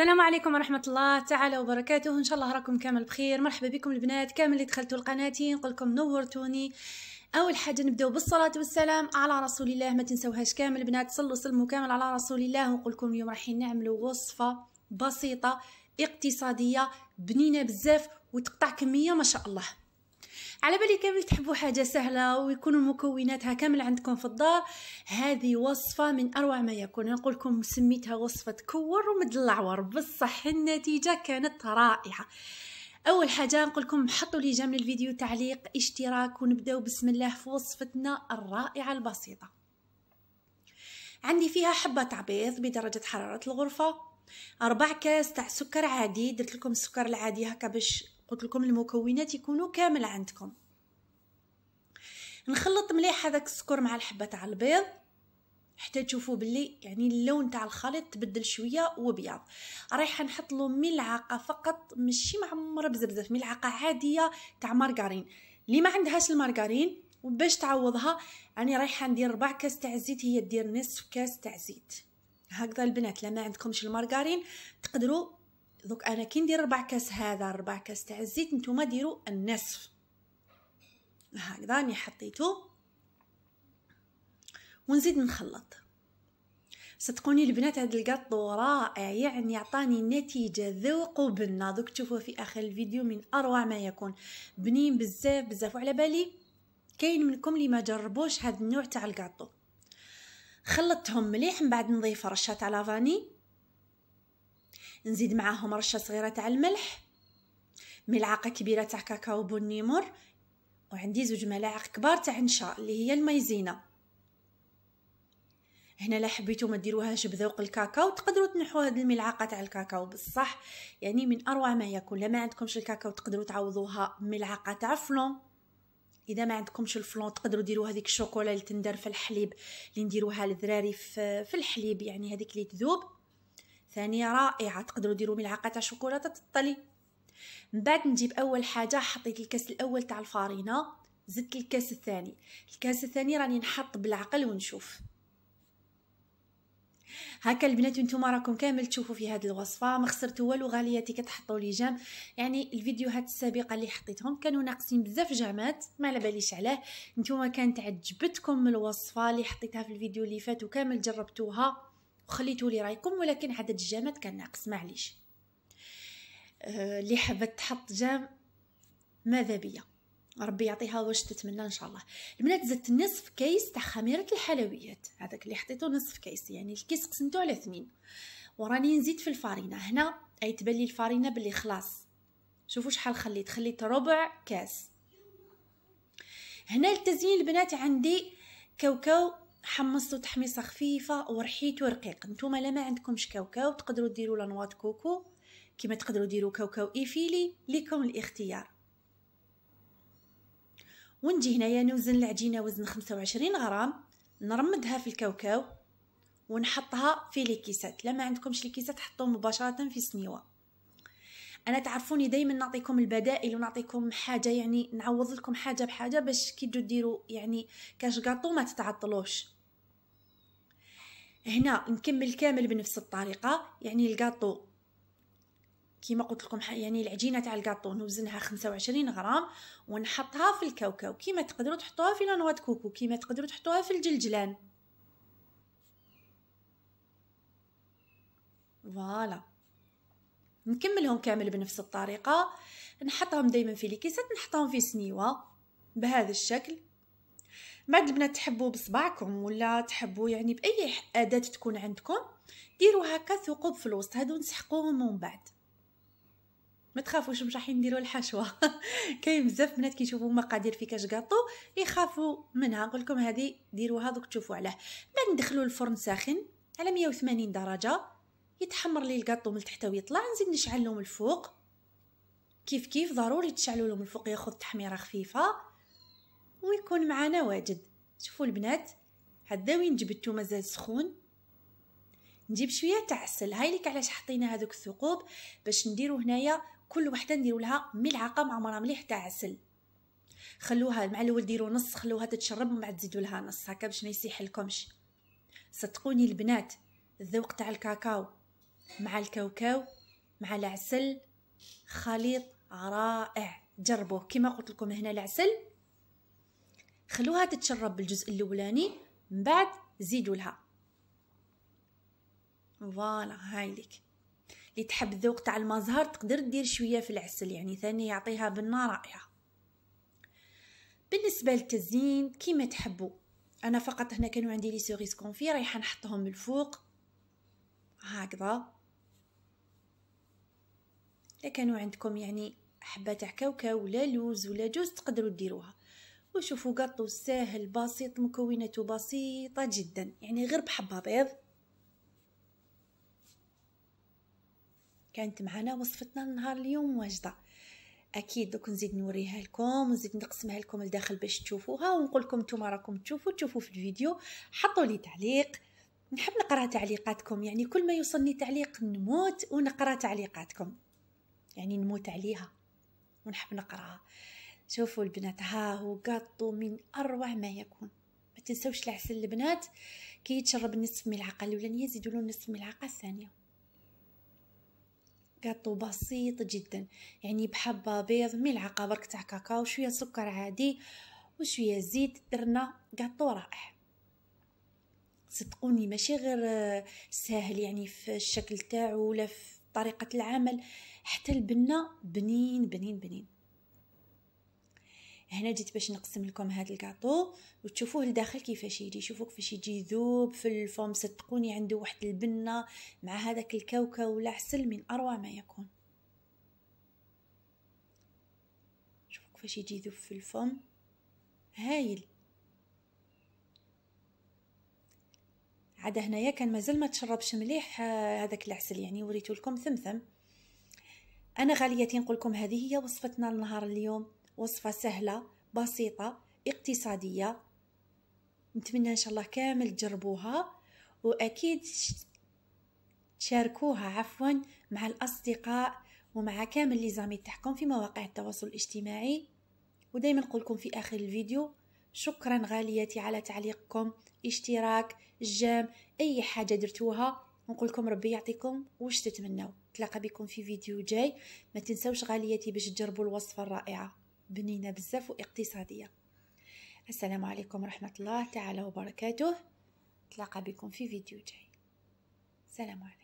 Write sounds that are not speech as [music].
السلام عليكم ورحمة الله تعالى وبركاته إن شاء الله راكم كامل بخير مرحبا بكم البنات كامل اللي دخلتوا لقناتي نقولكم نورتوني أول حاجة نبداو بالصلاة والسلام على رسول الله ما تنسوهاش كامل البنات صلوا سلموا كامل على رسول الله ونقولكم اليوم رايحين نعملوا وصفة بسيطة اقتصادية بنينة بزاف وتقطع كمية ما شاء الله على بالي كامل تحبوا حاجه سهله ويكونوا مكوناتها كامل عندكم في الدار هذه وصفه من اروع ما يكون نقول لكم سميتها وصفه كور ومدلعور العور بصح النتيجه كانت رائعه اول حاجه نقول لكم حطوا لي جمل الفيديو تعليق اشتراك ونبداو بسم الله في وصفتنا الرائعه البسيطه عندي فيها حبه تعبيض بدرجه حراره الغرفه اربع كاس تاع سكر عادي درت لكم السكر العادي هكا باش قلت لكم المكونات يكونوا كامل عندكم نخلط مليح هذاك السكر مع الحبه تاع البيض حتى تشوفوا باللي يعني اللون تاع الخليط تبدل شويه وبيض رايحه نحط له ملعقه فقط ماشي معمره بزبزاف ملعقه عاديه تاع مارغرين اللي ما عندهاش المارغرين وباش تعوضها راني رايحه ندير ربع كاس تاع الزيت هي دير نصف كاس تاع زيت هكذا البنات لما عندكمش المارغرين تقدروا دوك انا كي ندير ربع كاس هذا ربع كاس تاع الزيت نتوما ديروا النصف هكذا راني حطيته ونزيد نخلط صدقوني البنات هذا الكاطو رائع يعني عطاني نتيجه ذوق وبنا دوك تشوفوا في اخر الفيديو من اروع ما يكون بنين بزاف بزاف وعلى بالي كاين منكم اللي ما جربوش هذا النوع تاع الكاطو خلطتهم مليح من بعد نضيف رشه تاع لافاني نزيد معاهم رشه صغيره تاع الملح ملعقه كبيره تاع كاكاو بني مر وعندي زوج ملاعق كبار تاع نشا اللي هي المايزينا هنا لا حبيتو ما ديروهاش بذوق الكاكاو تقدروا تنحوا هاد الملعقه تاع الكاكاو بصح يعني من اروع ما يكون لا ما عندكمش الكاكاو تقدروا تعوضوها ملعقه تاع فلون اذا ما عندكمش الفلون تقدروا ديروا هذيك الشوكولا اللي تندر في الحليب اللي نديروها للدراري في, في الحليب يعني هذيك اللي تذوب ثانيه رائعه تقدروا ديروا ملعقه تاع شوكولاته تطلي من بعد نجيب اول حاجه حطيت الكاس الاول تاع الفارينه زدت الكاس الثاني الكاس الثاني راني نحط بالعقل ونشوف هكا البنات نتوما راكم كامل تشوفوا في هذه الوصفه ما خسرتوا والو غالياتي كتحطوا لي جام يعني الفيديوهات السابقه اللي حطيتهم كانوا ناقصين بزاف جامات ما على باليش علاه نتوما كانت عجبتكم الوصفه اللي حطيتها في الفيديو اللي فات وكامل جربتوها وخليتوا لي رايكم ولكن عدد الجامات كان ناقص معليش آه، اللي أه حبت تحط جام ماذا بيا ربي يعطيها واش تتمنى ان شاء الله البنات زدت نصف كيس تاع خميره الحلويات هذاك اللي حطيته نصف كيس يعني الكيس قسمته على اثنين وراني نزيد في الفارينه هنا اي تبلي الفارينه باللي خلاص شوفوا شحال خليت خليت ربع كاس هنا التزيين البنات عندي كاوكاو حمصتو تحميصه خفيفه ورحيتو رقيق نتوما لا ما عندكمش كاوكاو تقدروا ديروا لا كوكو كما تقدروا ديروا كاوكاو ايفيلي لكم الاختيار ونجي هنايا نوزن العجينه وزن 25 غرام نرمدها في الكاوكاو ونحطها في ليكيسات لما عندكمش ليكيسات حطوه مباشره في السنيوه انا تعرفوني دائما نعطيكم البدائل ونعطيكم حاجه يعني نعوض لكم حاجه بحاجه باش كي تجوا ديروا يعني كاش غاطو ما تتعطلوش هنا نكمل كامل بنفس الطريقه يعني الكاطو كيما قلت لكم يعني العجينه تاع الكاطو نوزنها 25 غرام ونحطها في الكاوكاو كيما تقدروا تحطوها في لانوا كوكو كيما تقدروا تحطوها في الجلجلان فوالا نكملهم كامل بنفس الطريقة نحطهم دايما في ليكيسات نحطهم في سنيوة بهذا الشكل بعد البنات تحبوا بصبعكم ولا تحبوا يعني بأي أداة تكون عندكم ديروا هكا ثقوب في الوسط هادو نسحقوهم من بعد ما تخافوش مش راحين نديروا الحشوه [laughs] كاين بزاف بنات كيشوفوا مقادير في كاش كاطو يخافوا منها نقول لكم هذه ديروها دوك تشوفوا عليه بعد ندخلوا الفرن ساخن على 180 درجه يتحمر لي الكاطو من تحت ويطلع نزيد نشعل لهم الفوق كيف كيف ضروري تشعلوا لهم الفوق ياخذ تحميره خفيفه ويكون معانا واجد شوفوا البنات هدا وين جبدتو مازال سخون نجيب شويه تاع عسل هاي ليك علاش حطينا هذوك الثقوب باش نديرو هنايا كل وحده نديرو لها ملعقه معمره مليح تاع عسل خلوها مع الاول ديروا نص خلوها تتشرب ومن بعد تزيدوا لها نص هكا باش ما يسيح لكمش صدقوني البنات الذوق تاع الكاكاو مع الكاوكاو مع العسل خليط رائع جربوه كما قلت لكم هنا العسل خلوها تتشرب بالجزء الاولاني من بعد زيدوا لها فوالا هاي لك اللي تحب الذوق تاع المزهر تقدر دير شويه في العسل يعني ثاني يعطيها بنه رائعه بالنسبه للتزيين كيما تحبوا انا فقط هنا كانوا عندي لي سوريس كونفي رايحه نحطهم من الفوق هكذا الا كانوا عندكم يعني حبه تاع كاوكاو ولا لوز ولا جوز تقدروا ديروها وشوفوا قطو ساهل بسيط مكوناته بسيطه جدا يعني غير بحبه بيض كانت معنا وصفتنا لنهار اليوم واجده اكيد دوك نزيد نوريها لكم ونزيد نقسمها لكم لداخل باش تشوفوها ونقول لكم نتوما راكم تشوفوا تشوفوا في الفيديو حطوا لي تعليق نحب نقرا تعليقاتكم يعني كل ما يوصلني تعليق نموت ونقرا تعليقاتكم يعني نموت عليها ونحب نقراها شوفوا البنات ها هو قاطو من اروع ما يكون ما تنسوش العسل البنات كي يتشرب نصف ملعقه الاولى يزيدوا له نصف ملعقه الثانيه قطو بسيط جدا يعني بحبه بيض ملعقه برك تاع كاكاو شويه سكر عادي وشويه زيت درنا قطو رائع صدقوني ماشي غير ساهل يعني في الشكل تاعو ولا في طريقة العمل حتى البنة بنين بنين بنين هنا جيت باش نقسم لكم هذا الكاطو وتشوفوه لداخل كيفاش يجي شوفوا كيفاش يجي يذوب في الفم صدقوني عنده واحد البنه مع هذاك الكاوكاو والعسل من اروع ما يكون شوفوا كيفاش يجي يذوب في الفم هايل عاد هنايا كان مازال ما تشربش مليح آه، هذاك العسل يعني وريتو لكم ثمثم انا غاليتي نقول لكم هذه هي وصفتنا لنهار اليوم وصفه سهله بسيطه اقتصاديه نتمنى ان شاء الله كامل تجربوها واكيد تشاركوها عفوا مع الاصدقاء ومع كامل لي زامي تاعكم في مواقع التواصل الاجتماعي ودائما نقول لكم في اخر الفيديو شكرا غالياتي على تعليقكم اشتراك جام اي حاجه درتوها ونقول لكم ربي يعطيكم واش تتمناو نتلاقى بكم في فيديو جاي ما تنسوش غالياتي باش تجربوا الوصفه الرائعه بنينه بزاف واقتصاديه السلام عليكم ورحمه الله تعالى وبركاته نتلاقى بكم في فيديو جاي سلام عليكم